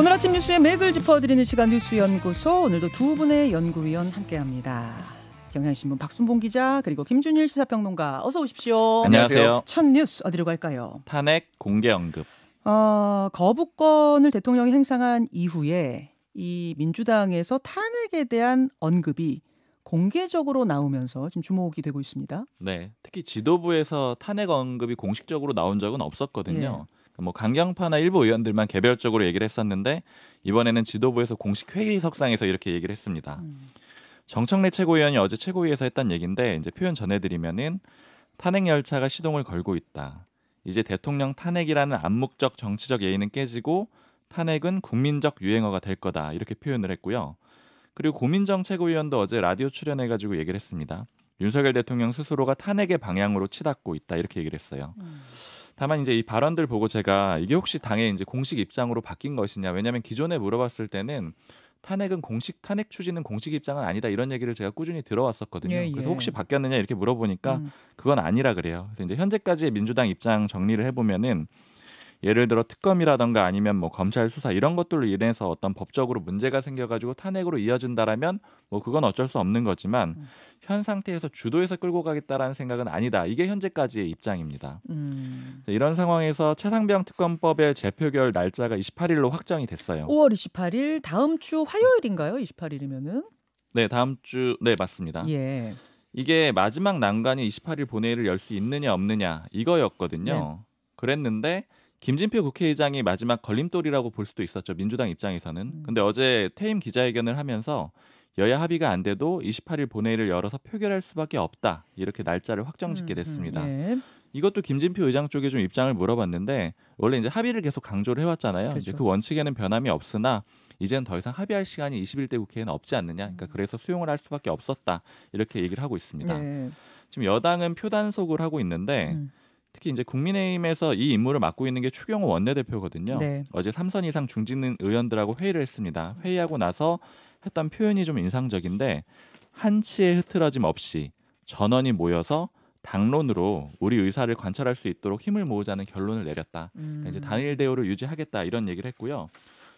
오늘 아침 뉴스에 맥을 짚어드리는 시간 뉴스연구소 오늘도 두 분의 연구위원 함께합니다. 경향신문 박순봉 기자 그리고 김준일 시사평론가 어서 오십시오. 안녕하세요. 첫 뉴스 어디로 갈까요? 탄핵 공개 언급. 어, 거부권을 대통령이 행사한 이후에 이 민주당에서 탄핵에 대한 언급이 공개적으로 나오면서 지금 주목이 되고 있습니다. 네, 특히 지도부에서 탄핵 언급이 공식적으로 나온 적은 없었거든요. 예. 뭐 강경파나 일부 의원들만 개별적으로 얘기를 했었는데 이번에는 지도부에서 공식 회의석상에서 이렇게 얘기를 했습니다. 음. 정청래 최고위원이 어제 최고위에서 했던 얘기인데 이제 표현 전해드리면은 탄핵 열차가 시동을 걸고 있다. 이제 대통령 탄핵이라는 암묵적 정치적 예의는 깨지고 탄핵은 국민적 유행어가 될 거다 이렇게 표현을 했고요. 그리고 고민정 최고위원도 어제 라디오 출연해가지고 얘기를 했습니다. 윤석열 대통령 스스로가 탄핵의 방향으로 치닫고 있다 이렇게 얘기를 했어요. 음. 다만 이제 이 발언들 보고 제가 이게 혹시 당의 이제 공식 입장으로 바뀐 것이냐 왜냐하면 기존에 물어봤을 때는 탄핵은 공식 탄핵 추진은 공식 입장은 아니다 이런 얘기를 제가 꾸준히 들어왔었거든요. 예, 예. 그래서 혹시 바뀌었느냐 이렇게 물어보니까 음. 그건 아니라 그래요. 그래서 이제 현재까지의 민주당 입장 정리를 해보면은 예를 들어 특검이라던가 아니면 뭐 검찰 수사 이런 것들로 인해서 어떤 법적으로 문제가 생겨가지고 탄핵으로 이어진다라면 뭐 그건 어쩔 수 없는 거지만 음. 현 상태에서 주도해서 끌고 가겠다라는 생각은 아니다. 이게 현재까지의 입장입니다. 음. 이런 상황에서 최상병 특검법의 재표결 날짜가 28일로 확정이 됐어요. 5월 28일 다음 주 화요일인가요? 28일이면은? 네, 다음 주 네, 맞습니다. 예. 이게 마지막 난관이 28일 본회의를 열 수 있느냐 없느냐 이거였거든요. 네. 그랬는데 김진표 국회의장이 마지막 걸림돌이라고 볼 수도 있었죠. 민주당 입장에서는. 음. 근데 어제 퇴임 기자회견을 하면서 여야 합의가 안 돼도 28일 본회의를 열어서 표결할 수밖에 없다. 이렇게 날짜를 확정짓게 음, 됐습니다. 음, 예. 이것도 김진표 의장 쪽에 좀 입장을 물어봤는데 원래 이제 합의를 계속 강조를 해왔잖아요. 그렇죠. 이제 그 원칙에는 변함이 없으나 이제는 더 이상 합의할 시간이 21대 국회에는 없지 않느냐. 그러니까 음. 그래서 수용을 할 수밖에 없었다. 이렇게 얘기를 하고 있습니다. 예. 지금 여당은 표단속을 하고 있는데 음. 특히 이제 국민의힘에서 이 임무를 맡고 있는 게 추경호 원내대표거든요. 네. 어제 삼선 이상 중진 의원들하고 회의를 했습니다. 회의하고 나서 했던 표현이 좀 인상적인데 한치의 흐트러짐 없이 전원이 모여서 당론으로 우리 의사를 관철할 수 있도록 힘을 모으자는 결론을 내렸다. 그러니까 음. 이제 단일 대우를 유지하겠다 이런 얘기를 했고요.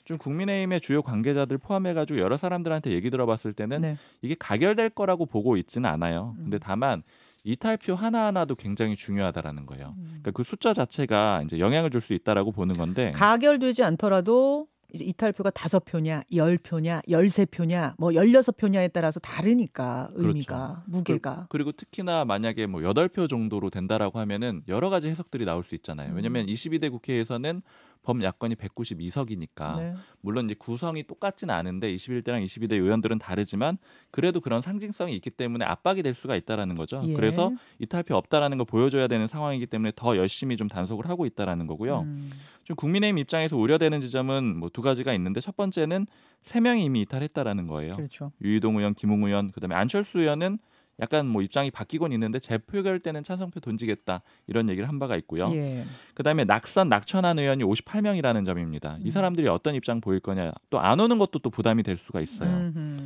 좀 국민의힘의 주요 관계자들 포함해가지고 여러 사람들한테 얘기 들어봤을 때는 네. 이게 가결될 거라고 보고 있지는 않아요. 음. 근데 다만 이탈표 하나하나도 굉장히 중요하다라는 거예요. 음. 그러니까 그 숫자 자체가 이제 영향을 줄 수 있다라고 보는 건데 가결되지 않더라도 이제 이탈표가 다섯 표냐, 열 표냐, 열세 표냐, 뭐 열여섯 표냐에 따라서 다르니까 의미가 그렇죠. 무게가. 그, 리고 특히나 만약에 뭐 여덟 표 정도로 된다라고 하면은 여러 가지 해석들이 나올 수 있잖아요. 왜냐하면 22대 음. 국회에서는 범야권이 192석이니까 네. 물론 이제 구성이 똑같진 않은데 21대랑 22대 요원들은 다르지만 그래도 그런 상징성이 있기 때문에 압박이 될 수가 있다라는 거죠. 예. 그래서 이탈표 없다라는 걸 보여줘야 되는 상황이기 때문에 더 열심히 좀 단속을 하고 있다라는 거고요. 음. 좀 국민의힘 입장에서 우려되는 지점은 뭐 두 가지가 있는데 첫 번째는 세 명이 이미 이탈했다라는 거예요. 그렇죠. 유이동 의원, 김웅 의원, 그다음에 안철수 의원은 약간 뭐 입장이 바뀌곤 있는데 재표결 때는 찬성표 던지겠다 이런 얘기를 한 바가 있고요. 예. 그다음에 낙선 낙천한 의원이 58명이라는 점입니다. 음. 이 사람들이 어떤 입장 보일 거냐 또 안 오는 것도 또 부담이 될 수가 있어요. 음흠.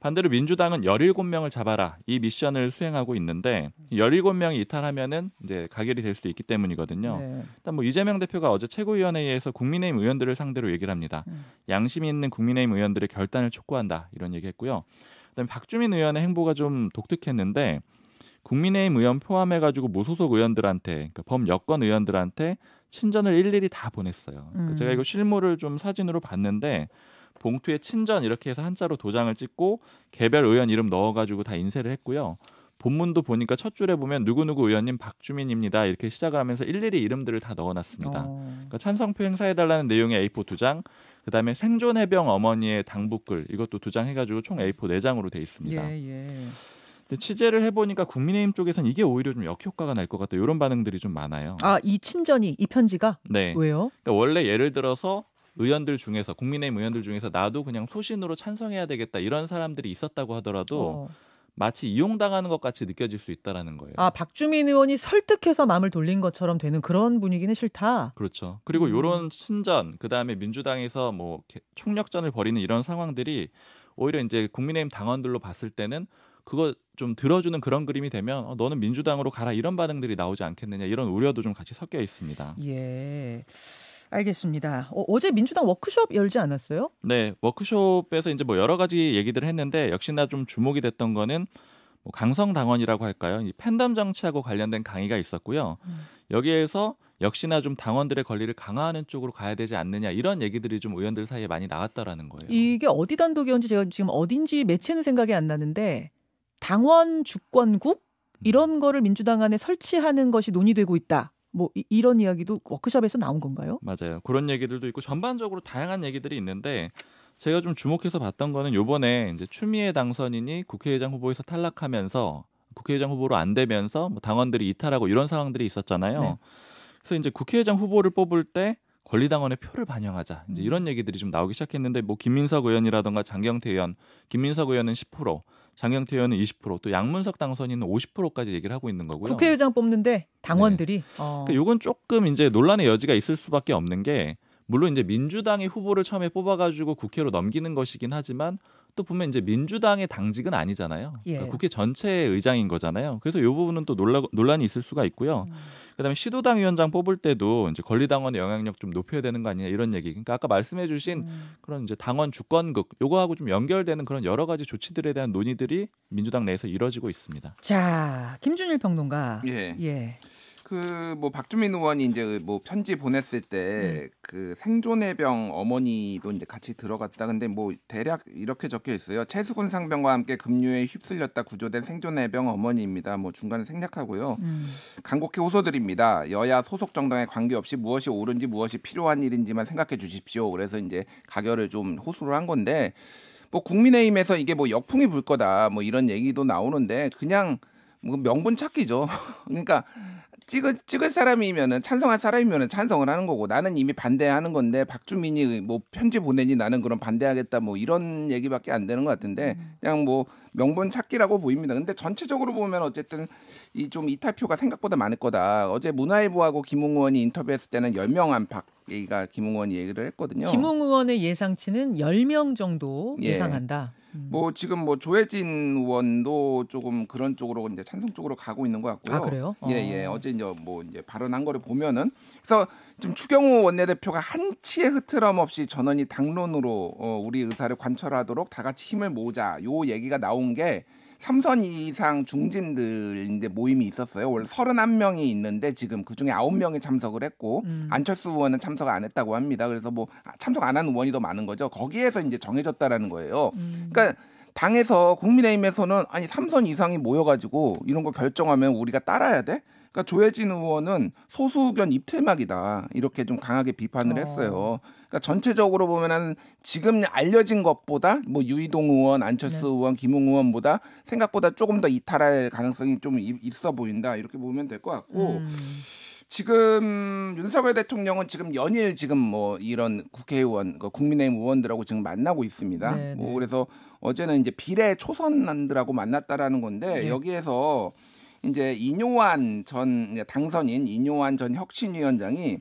반대로 민주당은 17명을 잡아라 이 미션을 수행하고 있는데 17명이 이탈하면은 이제 가결이 될 수도 있기 때문이거든요. 네. 일단 뭐 이재명 대표가 어제 최고위원회의에서 국민의힘 의원들을 상대로 얘기를 합니다. 음. 양심 있는 국민의힘 의원들의 결단을 촉구한다 이런 얘기했고요. 그다음에 박주민 의원의 행보가 좀 독특했는데 국민의힘 의원 포함해 가지고 무소속 의원들한테 그러니까 범 여권 의원들한테 친전을 일일이 다 보냈어요. 그러니까 음. 제가 이거 실물을 좀 사진으로 봤는데 봉투에 친전 이렇게 해서 한자로 도장을 찍고 개별 의원 이름 넣어 가지고 다 인쇄를 했고요. 본문도 보니까 첫 줄에 보면 누구누구 의원님 박주민입니다 이렇게 시작을 하면서 일일이 이름들을 다 넣어놨습니다. 어. 그러니까 찬성표 행사해달라는 내용의 A4 두 장, 그다음에 생존해병 어머니의 당부글 이것도 두 장 해가지고 총 A4 네 장으로 돼 있습니다. 예, 예. 취재를 해보니까 국민의힘 쪽에선 이게 오히려 좀 역효과가 날 것 같다 이런 반응들이 좀 많아요. 아이 친전이 이 편지가 네. 왜요? 그러니까 원래 예를 들어서 의원들 중에서 국민의힘 의원들 중에서 나도 그냥 소신으로 찬성해야 되겠다 이런 사람들이 있었다고 하더라도 어. 마치 이용당하는 것 같이 느껴질 수 있다라는 거예요. 아 박주민 의원이 설득해서 마음을 돌린 것처럼 되는 그런 분위기는 싫다. 그렇죠. 그리고 이런 음. 신전 그 다음에 민주당에서 뭐 총력전을 벌이는 이런 상황들이 오히려 이제 국민의힘 당원들로 봤을 때는 그거 좀 들어주는 그런 그림이 되면 어, 너는 민주당으로 가라 이런 반응들이 나오지 않겠느냐 이런 우려도 좀 같이 섞여 있습니다. 예. 알겠습니다. 어, 제 민주당 워크숍 열지 않았어요? 네, 워크숍에서 이제 뭐 여러 가지 얘기들을 했는데 역시나 좀 주목이 됐던 거는 뭐 강성 당원이라고 할까요? 이 팬덤 정치하고 관련된 강의가 있었고요. 음. 여기에서 역시나 좀 당원들의 권리를 강화하는 쪽으로 가야 되지 않느냐 이런 얘기들이 좀 의원들 사이에 많이 나왔다라는 거예요. 이게 어디 단독이었는지 제가 지금 어딘지 매체는 생각이 안 나는데 당원 주권국 이런 음. 거를 민주당 안에 설치하는 것이 논의되고 있다. 뭐 이, 런 이야기도 워크숍에서 나온 건가요? 맞아요. 그런 얘기들도 있고 전반적으로 다양한 얘기들이 있는데 제가 좀 주목해서 봤던 거는 요번에 이제 추미애 당선인이 국회의장 후보에서 탈락하면서 국회의장 후보로 안 되면서 뭐 당원들이 이탈하고 이런 상황들이 있었잖아요. 네. 그래서 이제 국회의장 후보를 뽑을 때 권리당원의 표를 반영하자 이제 음. 이런 얘기들이 좀 나오기 시작했는데 뭐 김민석 의원이라던가 장경태 의원, 김민석 의원은 10%, 장영태 의원은 20%또 양문석 당선인은 50%까지 얘기를 하고 있는 거고요. 국회의장 뽑는데 당원들이 네. 어. 그러니까 요건 조금 이제 논란의 여지가 있을 수밖에 없는 게 물론 이제 민주당이 후보를 처음에 뽑아가지고 국회로 넘기는 것이긴 하지만 또 보면 이제 민주당의 당직은 아니잖아요. 그러니까 예. 그러니까 국회 전체의 의장인 거잖아요. 그래서 이 부분은 또 논란, 논란이 있을 수가 있고요. 음. 그다음에 시도당 위원장 뽑을 때도 이제 권리당원의 영향력 좀 높여야 되는 거 아니냐 이런 얘기. 그러니까 아까 말씀해주신 음. 그런 이제 당원 주권극 요거하고 좀 연결되는 그런 여러 가지 조치들에 대한 논의들이 민주당 내에서 이뤄지고 있습니다. 자 김준일 평론가. 예. 예. 그뭐 박주민 의원이 이제 뭐 편지 보냈을 때그 네. 음. 생존의 병 어머니도 이제 같이 들어갔다. 근데 뭐 대략 이렇게 적혀 있어요. 체수군 상병과 함께 급류에 휩쓸렸다 구조된 생존의 병 어머니입니다. 뭐 중간에 생략하고요. 음. 간곡히 호소드립니다. 여야 소속 정당에 관계없이 무엇이 옳은지 무엇이 필요한 일인지만 생각해 주십시오. 그래서 이제 가결을 좀 호소를 한 건데 뭐 국민의힘에서 이게 뭐 역풍이 불 거다 뭐 이런 얘기도 나오는데 그냥 뭐 명분 찾기죠. 그러니까 찍을 찍을 사람이면은 찬성한 사람이면은 찬성을 하는 거고 나는 이미 반대하는 건데 박주민이 뭐 편지 보내니 나는 그럼 반대하겠다 뭐 이런 얘기밖에 안 되는 것 같은데 음. 그냥 뭐 명분 찾기라고 보입니다. 근데 전체적으로 보면 어쨌든 이좀 이탈표가 생각보다 많을 거다. 어제 문화일보하고 김웅 의원이 인터뷰했을 때는 10명 안팎 얘기가 김웅 의원이 얘기를 했거든요. 김웅 의원의 예상치는 10명 정도 예. 상한다 음. 뭐 지금 뭐 조혜진 의원도 조금 그런 쪽으로 이제 찬성 쪽으로 가고 있는 것 같고요. 아 그래요? 어. 예 예. 어. 어제 이제 뭐 이제 발언한 거를 보면은 그래서 지금 추경호 원내대표가 한치의 흐트럼 없이 전원이 당론으로 어, 우리 의사를 관철하도록 다 같이 힘을 모자 요 얘기가 나온 게 삼선 이상 중진들인데 모임이 있었어요. 원래 31명이 있는데 지금 그중에 9명이 참석을 했고 음. 안철수 의원은 참석 안 했다고 합니다. 그래서 뭐 아, 참석 안 한 의원이 더 많은 거죠. 거기에서 이제 정해졌다라는 거예요. 음. 그러니까 당에서 국민의힘에서는 아니 삼선 이상이 모여가지고 이런 거 결정하면 우리가 따라야 돼? 그러니까 조혜진 의원은 소수 의견 입퇴막이다 이렇게 좀 강하게 비판을 어. 했어요. 그러니까 전체적으로 보면은 지금 알려진 것보다 뭐 유이동 의원, 안철수 네. 의원, 김웅 의원보다 생각보다 조금 더 이탈할 가능성이 좀 있어 보인다 이렇게 보면 될 것 같고. 음. 지금 윤석열 대통령은 지금 연일 지금 뭐 이런 국회의원, 그 국민의힘 의원들하고 지금 만나고 있습니다. 네네. 뭐 네. 그래서 어제는 이제 비례 초선난들하고 만났다라는 건데 네. 여기에서 이제 이뇨환 전 당선인 이뇨환 전 혁신위원장이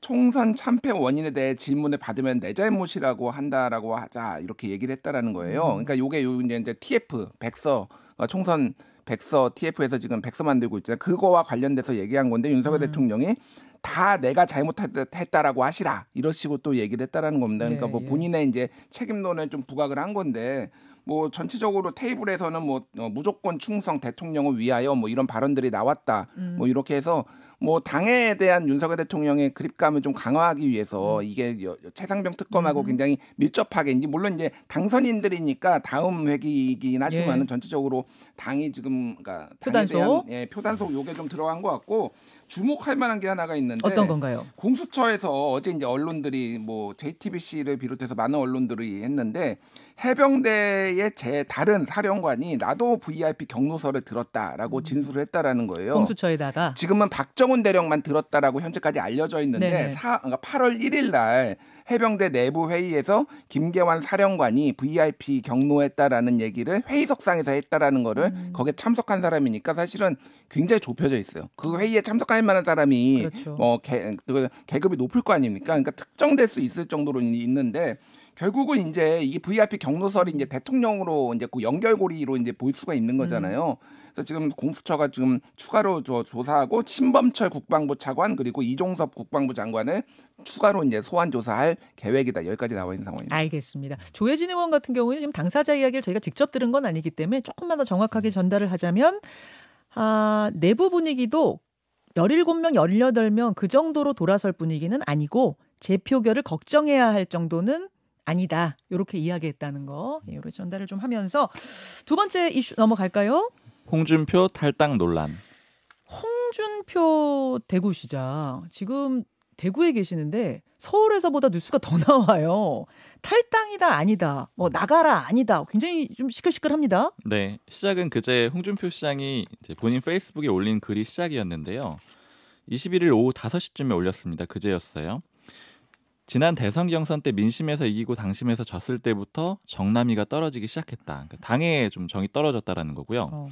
총선 참패 원인에 대해 질문을 받으면 내 잘못이라고 한다라고 하자 이렇게 얘기를 했다라는 거예요. 음. 그러니까 요게 요 이제, 이제 TF 백서 그러니까 총선 백서 TF에서 지금 백서 만들고 있잖아요. 그거와 관련돼서 얘기한 건데 윤석열 음. 대통령이 다 내가 잘못했다라고 하시라 이러시고 또 얘기를 했다라는 겁니다. 그러니까 뭐 예, 예. 본인의 이제 책임론을 좀 부각을 한 건데 뭐 전체적으로 테이블에서는 뭐 어, 무조건 충성 대통령을 위하여 뭐 이런 발언들이 나왔다 뭐 음. 뭐 이렇게 해서 뭐 당에 대한 윤석열 대통령의 그립감을 좀 강화하기 위해서 음. 이게 최상병 특검하고 음. 굉장히 밀접하게 이제 물론 이제 당선인들이니까 다음 회기이긴 하지만은 예. 전체적으로 당이 지금 그러니까 표단소 예, 표단속 요게 좀 들어간 것 같고 주목할 만한 게 하나가 있는데 어떤 건가요? 공수처에서 어제 이제 언론들이 뭐 JTBC를 비롯해서 많은 언론들이 했는데 해병대의 제 다른 사령관이 나도 VIP 경로서를 들었다라고 음. 진술을 했다라는 거예요. 공수처에다가 지금은 박정훈 대령만 들었다라고 현재까지 알려져 있는데 사, 그러니까 8월 1일 날 해병대 내부 회의에서 김계환 사령관이 VIP 경로했다라는 얘기를 회의석상에서 했다라는 거를 음. 거기에 참석한 사람이니까 사실은 굉장히 좁혀져 있어요. 그 회의에 참석할 만한 사람이 그렇죠. 어, 개, 그 계급이 높을 거 아닙니까? 그러니까 특정될 수 있을 정도로 있는데 결국은 이제 이게 VIP 경로설이 이제 대통령으로 이제 그 연결고리로 이제 볼 수가 있는 거잖아요. 음. 그래서 지금 공수처가 지금 추가로 조, 조사하고 신범철 국방부 차관 그리고 이종섭 국방부 장관을 추가로 이제 소환 조사할 계획이다. 여기까지 나와 있는 상황입니다. 알겠습니다. 조혜진 의원 같은 경우는 지금 당사자 이야기를 저희가 직접 들은 건 아니기 때문에 조금만 더 정확하게 음. 전달을 하자면 아, 내부 분위기도 17명, 18명 그 정도로 돌아설 분위기는 아니고 재표결을 걱정해야 할 정도는 아니다. 이렇게 이야기했다는 거. 예, 요렇게 전달을 좀 하면서 두 번째 이슈 넘어갈까요? 홍준표 탈당 논란. 홍준표 대구시장 지금 대구에 계시는데 서울에서보다 뉴스가 더 나와요. 탈당이다 아니다. 뭐 나가라 아니다. 굉장히 좀 시끌시끌합니다. 네. 시작은 그제 홍준표 시장이 이제 본인 페이스북에 올린 글이 시작이었는데요. 21일 오후 5시쯤에 올렸습니다. 그제였어요. 지난 대선 경선 때 민심에서 이기고 당심에서 졌을 때부터 정남이가 떨어지기 시작했다. 그러니까 당에 좀 정이 떨어졌다라는 거고요. 어.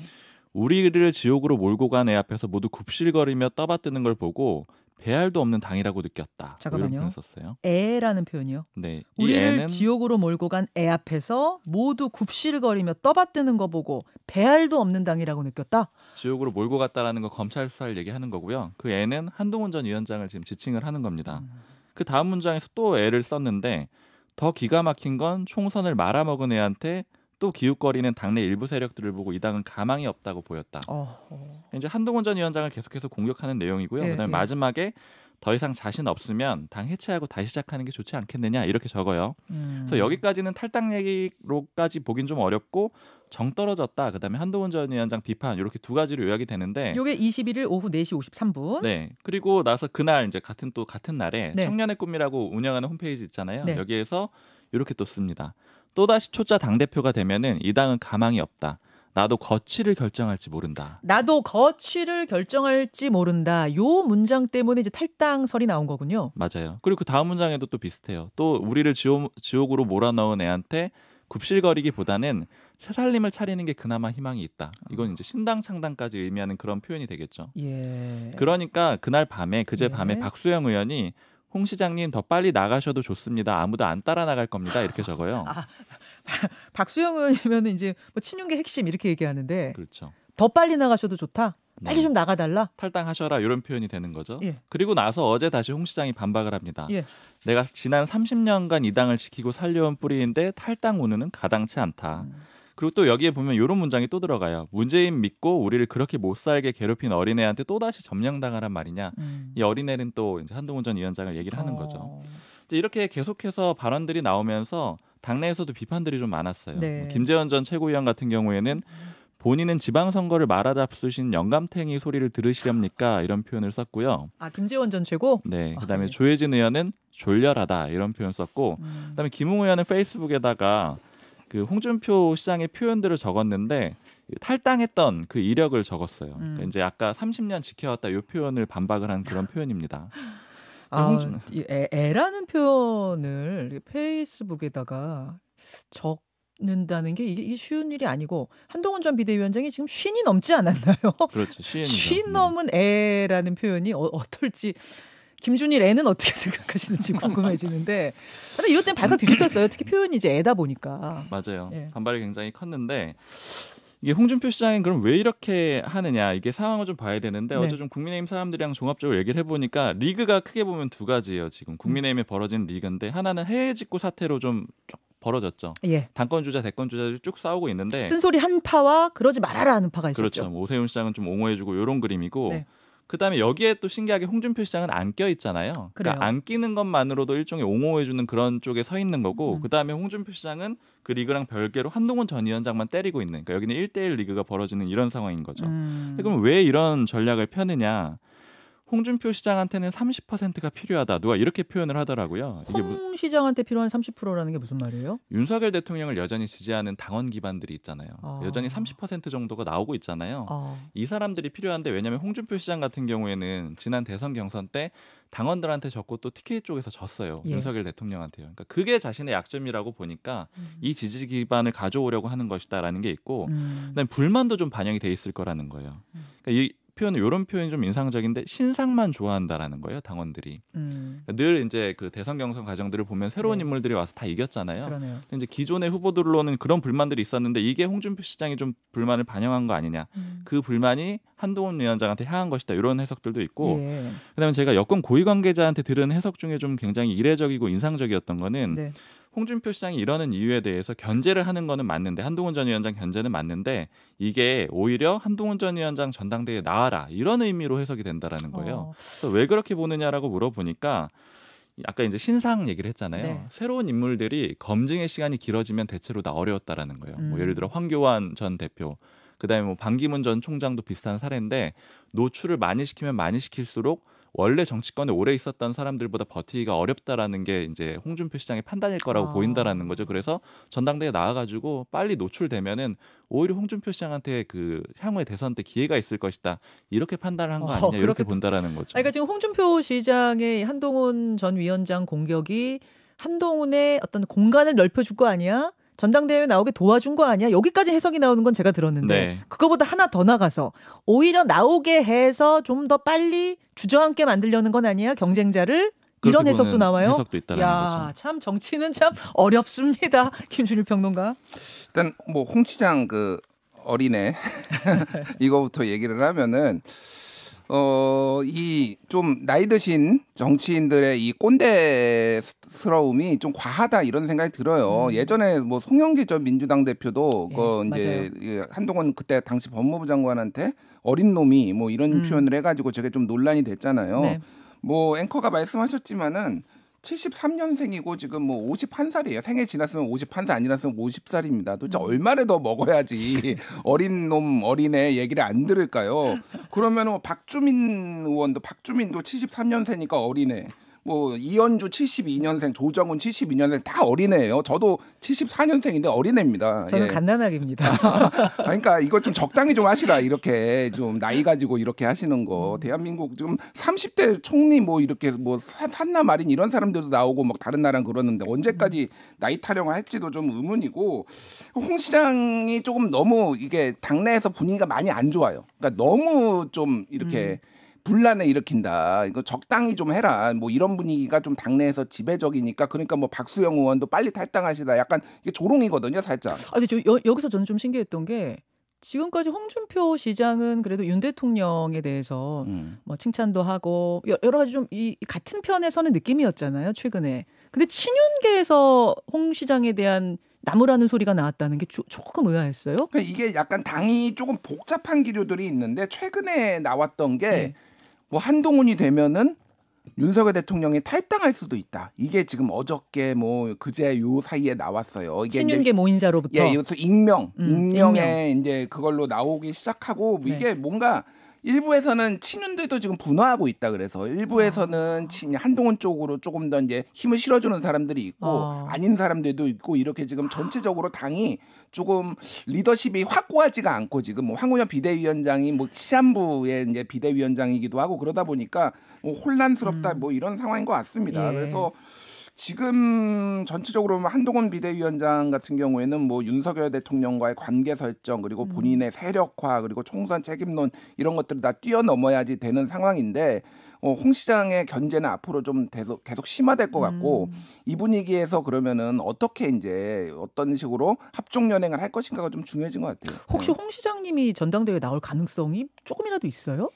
우리를 지옥으로 몰고 간 애 앞에서 모두 굽실거리며 떠받드는 걸 보고 배알도 없는 당이라고 느꼈다. 뭐 잠깐만요. 썼어요. 애라는 표현이요. 네. 우리를 애는... 지옥으로 몰고 간 애 앞에서 모두 굽실거리며 떠받드는 거 보고 배알도 없는 당이라고 느꼈다. 지옥으로 몰고 갔다라는 거 검찰 수사를 얘기하는 거고요. 그 애는 한동훈 전 위원장을 지금 지칭을 하는 겁니다. 음. 그 다음 문장에서 또 애를 썼는데 더 기가 막힌 건 총선을 말아먹은 애한테 또 기웃거리는 당내 일부 세력들을 보고 이 당은 가망이 없다고 보였다. 어허. 이제 한동훈 전 위원장을 계속해서 공격하는 내용이고요. 네, 그다음에 예. 마지막에 더 이상 자신 없으면 당 해체하고 다시 시작하는 게 좋지 않겠느냐 이렇게 적어요. 음. 그래서 여기까지는 탈당 얘기로까지 보긴 좀 어렵고 정 떨어졌다. 그다음에 한동훈 전 위원장 비판 이렇게 두 가지로 요약이 되는데 요게 21일 오후 4시 53분. 네. 그리고 나서 그날 이제 같은 또 같은 날에 네. 청년의 꿈이라고 운영하는 홈페이지 있잖아요. 네. 여기에서 이렇게 또 씁니다. 또다시 초짜 당대표가 되면은 이 당은 가망이 없다. 나도 거취를 결정할지 모른다. 나도 거취를 결정할지 모른다. 요 문장 때문에 이제 탈당설이 나온 거군요. 맞아요. 그리고 그 다음 문장에도 또 비슷해요. 또 우리를 지옥, 지옥으로 몰아넣은 애한테 굽실거리기보다는 새살림을 차리는 게 그나마 희망이 있다. 이건 아. 이제 신당 창당까지 의미하는 그런 표현이 되겠죠. 예. 그러니까 그날 밤에 그제 예. 밤에 박수영 의원이 홍 시장님 더 빨리 나가셔도 좋습니다. 아무도 안 따라 나갈 겁니다. 이렇게 적어요. 아, 박수영원이면 이제 뭐 친윤계 핵심 이렇게 얘기하는데 그렇죠. 더 빨리 나가셔도 좋다. 빨리 네. 좀 나가달라. 탈당하셔라 이런 표현이 되는 거죠. 예. 그리고 나서 어제 다시 홍 시장이 반박을 합니다. 예. 내가 지난 30년간 이 당을 지키고 살려온 뿌리인데 탈당 운운은 가당치 않다. 음. 그리고 또 여기에 보면 이런 문장이 또 들어가요. 문재인 믿고 우리를 그렇게 못 살게 괴롭힌 어린애한테 또 다시 점령당하란 말이냐. 음. 이 어린애는 또 이제 한동훈 전 위원장을 얘기를 하는 어. 거죠. 이렇게 계속해서 발언들이 나오면서 당내에서도 비판들이 좀 많았어요. 네. 뭐 김재현 전 최고위원 같은 경우에는 본인은 지방선거를 말아잡수신 영감탱이 소리를 들으시렵니까 이런 표현을 썼고요. 아 김재원 전 최고? 네. 아, 그다음에 아, 네. 조혜진 의원은 졸렬하다 이런 표현 썼고, 음. 그다음에 김웅 의원은 페이스북에다가 그 홍준표 시장의 표현들을 적었는데 탈당했던 그 이력을 적었어요. 음. 그러니까 이제 아까 30년 지켜왔다 이 표현을 반박을 한 그런 표현입니다. 아, 그 홍준... 이 애, 애라는 표현을 페이스북에다가 적 는다는 게 이게, 쉬운 일이 아니고 한동훈 전 비대위원장이 지금 쉰이 넘지 않았나요? 그렇죠. 쉰 넘은 네. 애라는 표현이 어, 떨지 김준일 애는 어떻게 생각하시는지 궁금해지는데 근데 이럴 땐 발칵 뒤집혔어요. 특히 표현이 이제 애다 보니까. 맞아요. 예. 반발이 굉장히 컸는데 이게 홍준표 시장이 그럼 왜 이렇게 하느냐 이게 상황을 좀 봐야 되는데 네. 어제 좀 국민의힘 사람들이랑 종합적으로 얘기를 해보니까 리그가 크게 보면 두 가지예요 지금 국민의힘에 음. 벌어진 리그인데 하나는 해외 직구 사태로 좀 벌어졌죠. 예. 당권 주자, 대권 주자들이 쭉 싸우고 있는데 쓴소리 한 파와 그러지 말아라 하는 파가 있었죠. 그렇죠. 뭐 오세훈 시장은 좀 옹호해주고 이런 그림이고 네. 그다음에 여기에 또 신기하게 홍준표 시장은 안 껴 있잖아요. 그러니까 그래요. 그러니까 안 끼는 것만으로도 일종의 옹호해주는 그런 쪽에 서 있는 거고 음. 그다음에 홍준표 시장은 그 리그랑 별개로 한동훈 전 위원장만 때리고 있는 그러니까 여기는 1대1 리그가 벌어지는 이런 상황인 거죠. 음. 그럼 왜 이런 전략을 펴느냐? 홍준표 시장한테는 30%가 필요하다. 누가 이렇게 표현을 하더라고요. 홍 무... 시장한테 필요한 30%라는 게 무슨 말이에요? 윤석열 대통령을 여전히 지지하는 당원 기반들이 있잖아요. 아. 여전히 30% 정도가 나오고 있잖아요. 아. 이 사람들이 필요한데 왜냐하면 홍준표 시장 같은 경우에는 지난 대선 경선 때 당원들한테 졌고 또 TK 쪽에서 졌어요. 예. 윤석열 대통령한테요. 그러니까 그게 자신의 약점이라고 보니까 음. 이 지지 기반을 가져오려고 하는 것이다라는 게 있고 음. 그다음에 불만도 좀 반영이 돼 있을 거라는 거예요. 음. 그러니까 이 표현 은 이런 표현이 좀 인상적인데 신상만 좋아한다라는 거예요 당원들이 음. 그러니까 늘 이제 그 대선 경선 과정들을 보면 새로운 네. 인물들이 와서 다 이겼잖아요 그러네요. 근데 이제 기존의 후보들로는 그런 불만들이 있었는데 이게 홍준표 시장이 좀 불만을 반영한 거 아니냐 음. 그 불만이 한동훈 위원장한테 향한 것이다 이런 해석들도 있고 예. 그다음에 제가 여권 고위 관계자한테 들은 해석 중에 좀 굉장히 이례적이고 인상적이었던 거는 네. 홍준표 시장이 이러는 이유에 대해서 견제를 하는 거는 맞는데 한동훈 전 위원장 견제는 맞는데 이게 오히려 한동훈 전 위원장 전당대회 나와라 이런 의미로 해석이 된다라는 거예요. 어. 그래서 왜 그렇게 보느냐라고 물어보니까 아까 이제 신상 얘기를 했잖아요. 네. 새로운 인물들이 검증의 시간이 길어지면 대체로 나 어려웠다라는 거예요. 뭐 음. 뭐 예를 들어 황교안 전 대표, 그다음에 뭐 반기문 전 총장도 비슷한 사례인데 노출을 많이 시키면 많이 시킬수록 원래 정치권에 오래 있었던 사람들보다 버티기가 어렵다라는 게 이제 홍준표 시장의 판단일 거라고 아. 보인다라는 거죠. 그래서 전당대회 나와가지고 빨리 노출되면은 오히려 홍준표 시장한테 그 향후에 대선 때 기회가 있을 것이다 이렇게 판단을 한거 어, 아니냐 어, 이렇게 본다라는 거죠. 그러니까 지금 홍준표 시장의 한동훈 전 위원장 공격이 한동훈의 어떤 공간을 넓혀줄 거 아니야? 전당대회 나오게 도와준 거 아니야? 여기까지 해석이 나오는 건 제가 들었는데 네. 그거보다 하나 더 나가서 오히려 나오게 해서 좀 더 빨리 주저앉게 만들려는 건 아니야? 경쟁자를 이런 해석도 나와요. 해석도 있다는 야, 거죠. 참 정치는 참 어렵습니다. 김준일 평론가. 일단 뭐 홍치장 그 어린애 이거부터 얘기를 하면은 어, 이 좀 나이 드신 정치인들의 이 꼰대스러움이 좀 과하다 이런 생각이 들어요. 음. 예전에 뭐 송영기 전 민주당 대표도 예, 그 이제 맞아요. 한동훈 그때 당시 법무부 장관한테 어린 놈이 뭐 이런 음. 표현을 해가지고 저게 좀 논란이 됐잖아요. 네. 뭐 앵커가 말씀하셨지만은 73년생이고 지금 뭐 51살이에요. 생애 지났으면 51살 안 지났으면 50살입니다. 도대체 음. 얼마나더 먹어야지 어린 놈 어린애 얘기를 안 들을까요? 그러면 뭐 박주민 의원도 박주민도 73년생이니까 어린애. 뭐 이현주 72년생, 조정훈 72년생 다 어린애예요. 저도 74년생인데 어린애입니다. 저는 예. 갓난아기입니다. 그러니까 이거좀 적당히 좀 하시라 이렇게 좀 나이 가지고 이렇게 하시는 거. 음. 대한민국 지금 30대 총리 뭐 이렇게 뭐 산나 마린 이런 사람들도 나오고 막 다른 나라는 그러는데 언제까지 음. 나이 타령을 할지도 좀 의문이고 홍 시장이 조금 너무 이게 당내에서 분위기가 많이 안 좋아요. 그러니까 너무 좀 이렇게 음. 분란을 일으킨다. 이거 적당히 좀 해라. 뭐 이런 분위기가 좀 당내에서 지배적이니까 그러니까 뭐 박수영 의원도 빨리 탈당하시다. 약간 이게 조롱이거든요, 살짝. 아, 근데 저 여, 여기서 저는 좀 신기했던 게 지금까지 홍준표 시장은 그래도 윤 대통령에 대해서 음. 뭐 칭찬도 하고 여러 가지 좀 이 같은 편에서는 느낌이었잖아요 최근에. 근데 친윤계에서 홍 시장에 대한 나무라는 소리가 나왔다는 게 조, 금 의아했어요. 그러니까 이게 약간 당이 조금 복잡한 기류들이 있는데 최근에 나왔던 게. 네. 뭐 한동훈이 되면은 윤석열 대통령이 탈당할 수도 있다. 이게 지금 어저께 뭐 그제 요 사이에 나왔어요. 이게 신윤계 모인자로부터 예, 요서 익명, 음, 익명에 익명. 이제 그걸로 나오기 시작하고 네. 이게 뭔가 일부에서는 친윤들도 지금 분화하고 있다 그래서 일부에서는 아. 친 한동훈 쪽으로 조금 더 이제 힘을 실어주는 사람들이 있고 어. 아닌 사람들도 있고 이렇게 지금 전체적으로 당이 조금 리더십이 확고하지가 않고 지금 뭐 황우현 비대위원장이 뭐 시안부의 이제 비대위원장이기도 하고 그러다 보니까 뭐 혼란스럽다 음. 뭐 이런 상황인 것 같습니다. 예. 그래서 지금 전체적으로 한동훈 비대위원장 같은 경우에는 뭐 윤석열 대통령과의 관계 설정 그리고 음. 본인의 세력화 그리고 총선 책임론 이런 것들을 다 뛰어넘어야지 되는 상황인데 어, 홍 시장의 견제는 앞으로 좀 계속, 계속 심화될 것 같고 음. 이 분위기에서 그러면은 어떻게 이제 어떤 식으로 합종 연행을 할 것인가가 좀 중요해진 것 같아요. 혹시 네. 홍 시장님이 전당대회 나올 가능성이 조금이라도 있어요?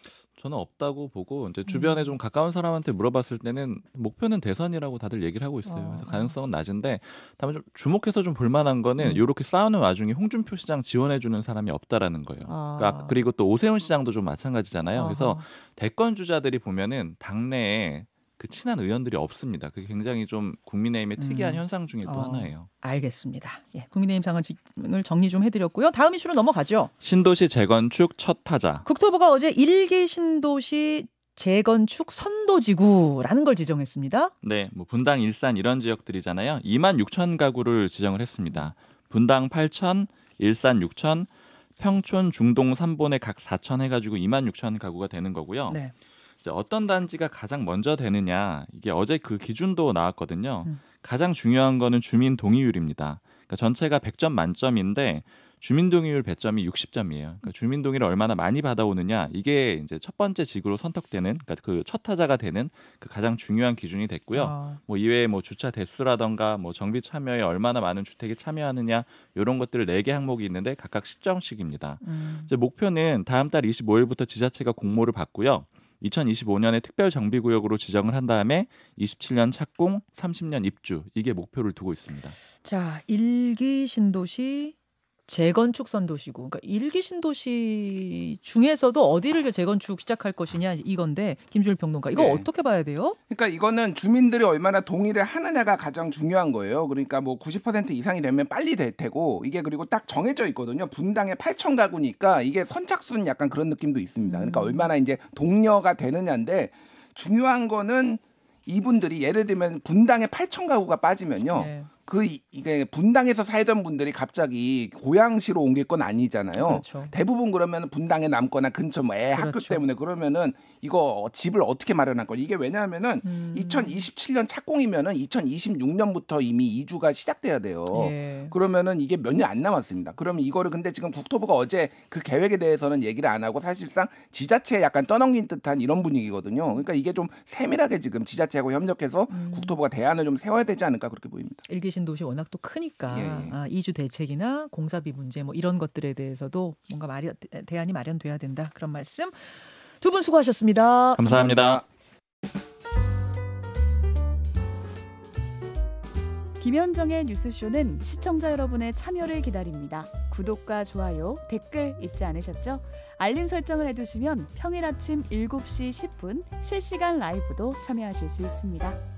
저는 없다고 보고 이제 음. 주변에 음. 좀 가까운 사람한테 물어봤을 때는 목표는 대선이라고 다들 얘기를 하고 있어요. 어. 그래서 아. 가능성은 낮은데 다만 좀 주목해서 좀 볼만한 거는 음. 이렇게 싸우는 와중에 홍준표 시장 지원해주는 사람이 없다라는 거예요. 아. 그러니까 그리고 또 오세훈 시장도 좀 마찬가지잖아요. 아하. 그래서 대권 주자들이 보면은 당내에 그 친한 의원들이 없습니다. 그게 굉장히 좀 국민의힘의 특이한 음. 현상 중에 또 어, 하나예요. 알겠습니다. 예, 국민의힘 상황을 정리 좀 해드렸고요. 다음 이슈로 넘어가죠. 신도시 재건축 첫 타자. 국토부가 어제 일기 신도시 재건축 선도지구라는 걸 지정했습니다. 네, 뭐 분당 일산 이런 지역들이잖아요. 2만 6천 가구를 지정을 했습니다. 분당 8천, 일산 6천, 평촌 중동 3번에각 4천 해가지고 2만 6천 가구가 되는 거고요. 네. 이제 어떤 단지가 가장 먼저 되느냐 이게 어제 그 기준도 나왔거든요. 음. 가장 중요한 거는 주민 동의율입니다. 그러니까 전체가 100점 만점인데 주민 동의율 100점이 60점이에요. 그러니까 주민 동의를 얼마나 많이 받아오느냐 이게 이제 첫 번째 지구로 선택되는 그러니까 그첫 타자가 되는 그 가장 중요한 기준이 됐고요. 아. 뭐 이외에 뭐 주차 대수라던가 뭐 정비 참여에 얼마나 많은 주택이 참여하느냐 이런 것들을 네 개 항목이 있는데 각각 10점씩입니다. 음. 이제 목표는 다음 달 25일부터 지자체가 공모를 받고요. 2025년에 특별 정비 구역으로 지정을 한 다음에 27년 착공, 30년 입주 이게 목표를 두고 있습니다. 자, 일기 신도시 재건축 선도시고 그러니까 일기 신도시 중에서도 어디를 재건축 시작할 것이냐 이건데 김준일 평론가 이거 네. 어떻게 봐야 돼요? 그러니까 이거는 주민들이 얼마나 동의를 하느냐가 가장 중요한 거예요. 그러니까 뭐 90% 이상이 되면 빨리 될 테고 이게 그리고 딱 정해져 있거든요. 분당에 8천 가구니까 이게 선착순 약간 그런 느낌도 있습니다. 그러니까 음. 얼마나 이제 동료가 되느냐인데 중요한 거는 이분들이 예를 들면 분당에 8천 가구가 빠지면요. 네. 그 이게 분당에서 살던 분들이 갑자기 고향시로 옮길 건 아니잖아요. 그렇죠. 대부분 그러면 분당에 남거나 근처 뭐애 그렇죠. 학교 때문에 그러면은 이거 집을 어떻게 마련할 거 이게 왜냐하면은 음. 2027년 착공이면은 2026년부터 이미 이주가 시작돼야 돼요. 예. 그러면은 이게 몇 년 안 남았습니다. 그러면 이거를 근데 지금 국토부가 어제 그 계획에 대해서는 얘기를 안 하고 사실상 지자체에 약간 떠넘긴 듯한 이런 분위기거든요. 그러니까 이게 좀 세밀하게 지금 지자체하고 협력해서 음. 국토부가 대안을 좀 세워야 되지 않을까 그렇게 보입니다. 일기 계신 도시 워낙 또 크니까 예, 예, 아, 이주 대책이나 공사비 문제 뭐 이런 것들에 대해서도 뭔가 마련 대안이 마련돼야 된다 그런 말씀 두 분 수고하셨습니다. 감사합니다. 김현정의 뉴스쇼는 시청자 여러분의 참여를 기다립니다. 구독과 좋아요, 댓글 잊지 않으셨죠? 알림 설정을 해두시면 평일 아침 7시 10분 실시간 라이브도 참여하실 수 있습니다.